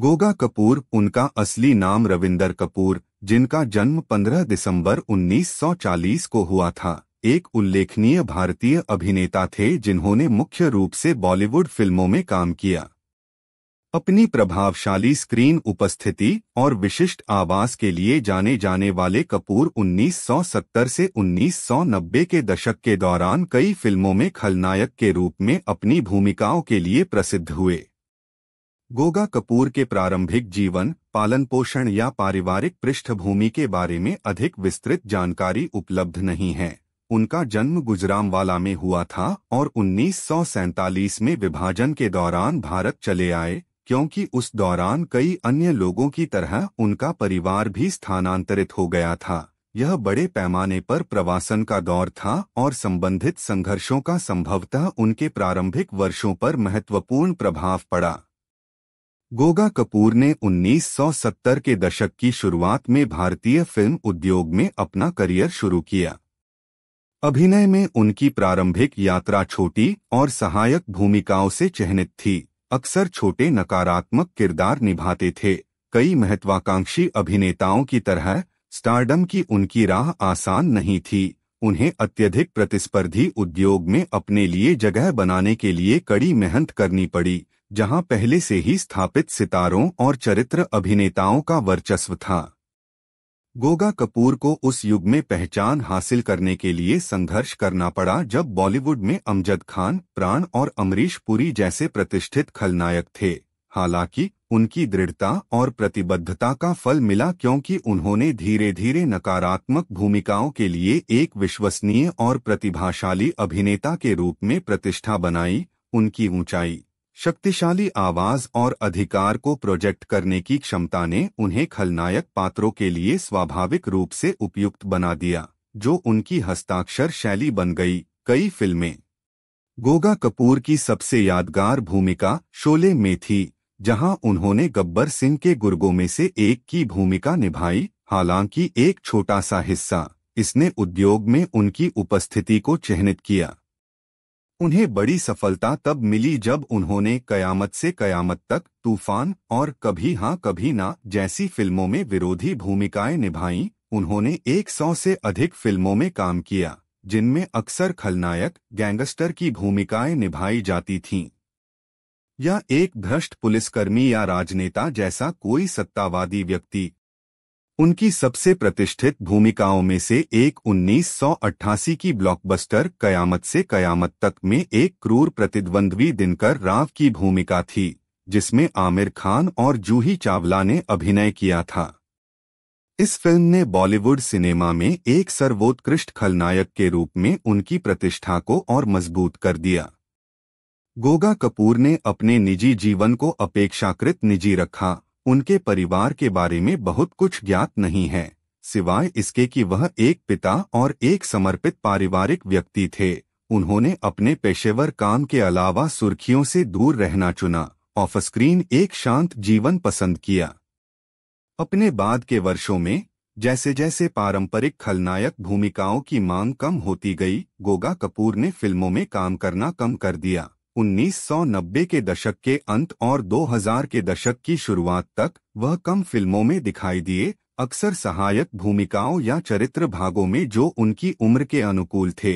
गोगा कपूर उनका असली नाम रविंदर कपूर जिनका जन्म 15 दिसंबर 1940 को हुआ था एक उल्लेखनीय भारतीय अभिनेता थे जिन्होंने मुख्य रूप से बॉलीवुड फिल्मों में काम किया अपनी प्रभावशाली स्क्रीन उपस्थिति और विशिष्ट आवास के लिए जाने जाने वाले कपूर 1970 से 1990 के दशक के दौरान कई फिल्मों में खलनायक के रूप में अपनी भूमिकाओं के लिए प्रसिद्ध हुए गोगा कपूर के प्रारंभिक जीवन पालन पोषण या पारिवारिक पृष्ठभूमि के बारे में अधिक विस्तृत जानकारी उपलब्ध नहीं है उनका जन्म गुजरामवाला में हुआ था और उन्नीस में विभाजन के दौरान भारत चले आए क्योंकि उस दौरान कई अन्य लोगों की तरह उनका परिवार भी स्थानांतरित हो गया था यह बड़े पैमाने पर प्रवासन का दौर था और संबंधित संघर्षों का संभवतः उनके प्रारंभिक वर्षों पर महत्वपूर्ण प्रभाव पड़ा गोगा कपूर ने 1970 के दशक की शुरुआत में भारतीय फिल्म उद्योग में अपना करियर शुरू किया अभिनय में उनकी प्रारंभिक यात्रा छोटी और सहायक भूमिकाओं से चिन्हित थी अक्सर छोटे नकारात्मक किरदार निभाते थे कई महत्वाकांक्षी अभिनेताओं की तरह स्टारडम की उनकी राह आसान नहीं थी उन्हें अत्यधिक प्रतिस्पर्धी उद्योग में अपने लिए जगह बनाने के लिए कड़ी मेहनत करनी पड़ी जहां पहले से ही स्थापित सितारों और चरित्र अभिनेताओं का वर्चस्व था गोगा कपूर को उस युग में पहचान हासिल करने के लिए संघर्ष करना पड़ा जब बॉलीवुड में अमजद खान प्राण और अमरीश पुरी जैसे प्रतिष्ठित खलनायक थे हालांकि उनकी दृढ़ता और प्रतिबद्धता का फल मिला क्योंकि उन्होंने धीरे धीरे नकारात्मक भूमिकाओं के लिए एक विश्वसनीय और प्रतिभाशाली अभिनेता के रूप में प्रतिष्ठा बनाई उनकी ऊंचाई शक्तिशाली आवाज और अधिकार को प्रोजेक्ट करने की क्षमता ने उन्हें खलनायक पात्रों के लिए स्वाभाविक रूप से उपयुक्त बना दिया जो उनकी हस्ताक्षर शैली बन गई कई फिल्में गोगा कपूर की सबसे यादगार भूमिका शोले में थी जहां उन्होंने गब्बर सिंह के गुर्गों में से एक की भूमिका निभाई हालांकि एक छोटा सा हिस्सा इसने उद्योग में उनकी उपस्थिति को चिन्हित किया उन्हें बड़ी सफलता तब मिली जब उन्होंने कयामत से कयामत तक तूफान और कभी हाँ कभी ना जैसी फिल्मों में विरोधी भूमिकाएं निभाईं उन्होंने 100 से अधिक फिल्मों में काम किया जिनमें अक्सर खलनायक गैंगस्टर की भूमिकाएं निभाई जाती थीं या एक भ्रष्ट पुलिसकर्मी या राजनेता जैसा कोई सत्तावादी व्यक्ति उनकी सबसे प्रतिष्ठित भूमिकाओं में से एक 1988 की ब्लॉकबस्टर कयामत से कयामत तक में एक क्रूर प्रतिद्वंद्वी दिनकर राव की भूमिका थी जिसमें आमिर खान और जूही चावला ने अभिनय किया था इस फिल्म ने बॉलीवुड सिनेमा में एक सर्वोत्कृष्ट खलनायक के रूप में उनकी प्रतिष्ठा को और मजबूत कर दिया गोगा कपूर ने अपने निजी जीवन को अपेक्षाकृत निजी रखा उनके परिवार के बारे में बहुत कुछ ज्ञात नहीं है सिवाय इसके कि वह एक पिता और एक समर्पित पारिवारिक व्यक्ति थे उन्होंने अपने पेशेवर काम के अलावा सुर्खियों से दूर रहना चुना ऑफ स्क्रीन एक शांत जीवन पसंद किया अपने बाद के वर्षों में जैसे जैसे पारंपरिक खलनायक भूमिकाओं की मांग कम होती गई गोगा कपूर ने फिल्मों में काम करना कम कर दिया 1990 के दशक के अंत और 2000 के दशक की शुरुआत तक वह कम फिल्मों में दिखाई दिए अक्सर सहायक भूमिकाओं या चरित्र भागों में जो उनकी उम्र के अनुकूल थे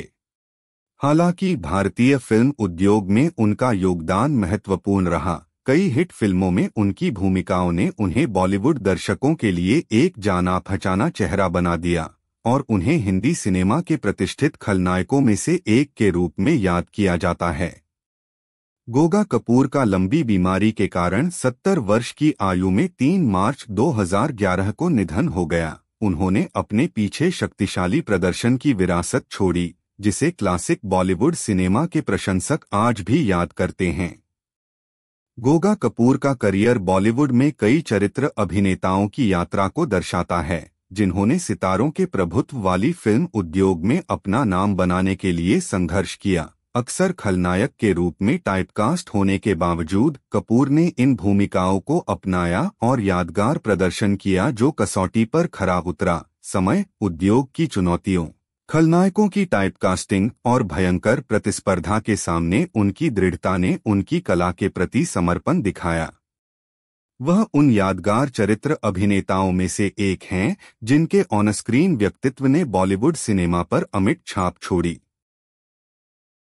हालांकि भारतीय फिल्म उद्योग में उनका योगदान महत्वपूर्ण रहा कई हिट फिल्मों में उनकी भूमिकाओं ने उन्हें बॉलीवुड दर्शकों के लिए एक जाना पहचाना चेहरा बना दिया और उन्हें हिंदी सिनेमा के प्रतिष्ठित खलनायकों में से एक के रूप में याद किया जाता है गोगा कपूर का लंबी बीमारी के कारण 70 वर्ष की आयु में 3 मार्च 2011 को निधन हो गया उन्होंने अपने पीछे शक्तिशाली प्रदर्शन की विरासत छोड़ी जिसे क्लासिक बॉलीवुड सिनेमा के प्रशंसक आज भी याद करते हैं गोगा कपूर का करियर बॉलीवुड में कई चरित्र अभिनेताओं की यात्रा को दर्शाता है जिन्होंने सितारों के प्रभुत्व वाली फिल्म उद्योग में अपना नाम बनाने के लिए संघर्ष किया अक्सर खलनायक के रूप में टाइपकास्ट होने के बावजूद कपूर ने इन भूमिकाओं को अपनाया और यादगार प्रदर्शन किया जो कसौटी पर खरा उतरा समय उद्योग की चुनौतियों खलनायकों की टाइपकास्टिंग और भयंकर प्रतिस्पर्धा के सामने उनकी दृढ़ता ने उनकी कला के प्रति समर्पण दिखाया वह उन यादगार चरित्र अभिनेताओं में से एक हैं जिनके ऑनस्क्रीन व्यक्तित्व ने बॉलीवुड सिनेमा पर अमिट छाप छोड़ी